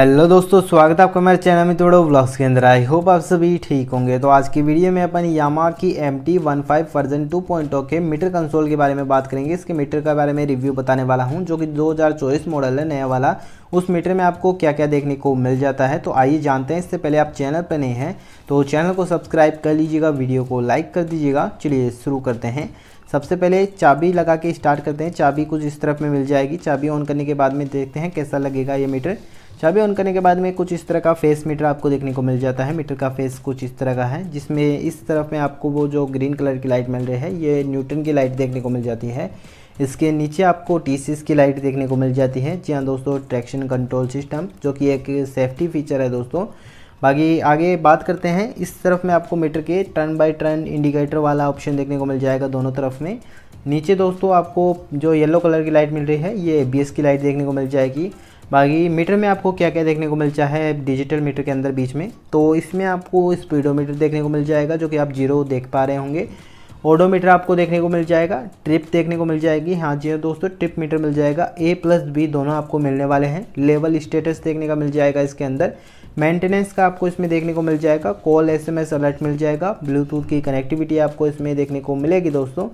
hello दोस्तों स्वागत है आपका मेरे चैनल में थोड़ा व्लॉग्स के अंदर आई होप आप सभी ठीक होंगे तो आज की वीडियो में अपन यामा की M T one five version two point के मीटर कंसोल के बारे में बात करेंगे इसके मीटर के बारे में रिव्यू बताने वाला हूं जो कि 2024 मॉडल है नया वाला उस मीटर में आपको क्या क्या देखने को मिल जाता है तो आइए जानते हैं इससे पहले आप चैनल पर नहीं हैं तो चैनल को सब्सक्राइब कर लीजिएगा वीडियो को लाइक कर दीजिएगा चलिए शुरू करते हैं सबसे पहले चाबी लगा के स्टार्ट करते हैं चाबी कुछ इस तरफ में मिल जाएगी चाबी ऑन करने के बाद में देखते हैं कैसा लगेगा ये मीटर चाबी ऑन करने के बाद में कुछ इस तरह का फेस मीटर आपको देखने को मिल जाता है मीटर का फेस कुछ इस तरह का है जिसमें इस तरफ में आपको वो जो ग्रीन कलर की लाइट मिल रही है ये न्यूटन की लाइट देखने को मिल जाती है इसके नीचे आपको टी की लाइट देखने को मिल जाती है जी हाँ दोस्तों ट्रैक्शन कंट्रोल सिस्टम जो कि एक सेफ्टी फीचर है दोस्तों बाकी आगे बात करते हैं इस तरफ में आपको मीटर के टर्न बाय टर्न इंडिकेटर वाला ऑप्शन देखने को मिल जाएगा दोनों तरफ में नीचे दोस्तों आपको जो येलो कलर की लाइट मिल रही है ये बी की लाइट देखने को मिल जाएगी बाकी मीटर में आपको क्या क्या देखने को मिल है डिजिटल मीटर के अंदर बीच में तो इसमें आपको स्पीडोमीटर देखने को मिल जाएगा जो कि आप जीरो देख पा रहे होंगे ओडोमीटर आपको देखने को मिल जाएगा ट्रिप देखने को मिल जाएगी हाँ जी हाँ दोस्तों ट्रिप मीटर मिल जाएगा ए प्लस बी दोनों आपको मिलने वाले हैं लेवल स्टेटस देखने का मिल जाएगा इसके अंदर मेंटेनेंस का आपको इसमें देखने को मिल जाएगा कॉल एसएमएस अलर्ट मिल जाएगा ब्लूटूथ की कनेक्टिविटी आपको इसमें देखने को मिलेगी दोस्तों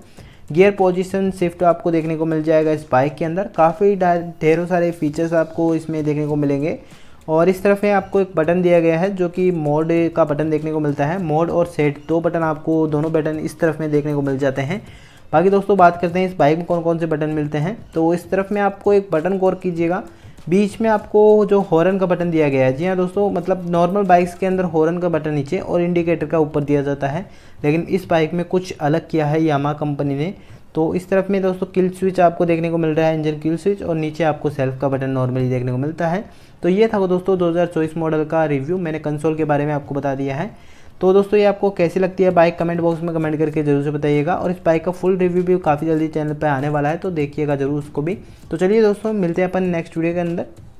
गियर पोजीशन शिफ्ट आपको देखने को मिल जाएगा इस बाइक के अंदर काफ़ी ढेरों सारे फीचर्स आपको इसमें देखने को मिलेंगे और इस तरफ है आपको एक बटन दिया गया है जो कि मोड का बटन देखने को मिलता है मोड और सेट दो बटन आपको दोनों बटन इस तरफ में देखने को मिल जाते हैं बाकी दोस्तों बात करते हैं इस बाइक में कौन कौन से बटन मिलते हैं तो इस तरफ में आपको एक बटन गौर कीजिएगा बीच में आपको जो हॉर्न का बटन दिया गया है जी हाँ दोस्तों मतलब नॉर्मल बाइक्स के अंदर हॉर्न का बटन नीचे और इंडिकेटर का ऊपर दिया जाता है लेकिन इस बाइक में कुछ अलग किया है यामा कंपनी ने तो इस तरफ में दोस्तों किल स्विच आपको देखने को मिल रहा है इंजन किल स्विच और नीचे आपको सेल्फ का बटन नॉर्मली देखने को मिलता है तो ये था वो दोस्तों 2024 मॉडल का रिव्यू मैंने कंसोल के बारे में आपको बता दिया है तो दोस्तों ये आपको कैसी लगती है बाइक कमेंट बॉक्स में कमेंट करके जरूर से बताइएगा और इस बाइक का फुल रिव्यू भी काफ़ी जल्दी चैनल पर आने वाला है तो देखिएगा जरूर उसको भी तो चलिए दोस्तों मिलते हैं अपन नेक्स्ट वीडियो के अंदर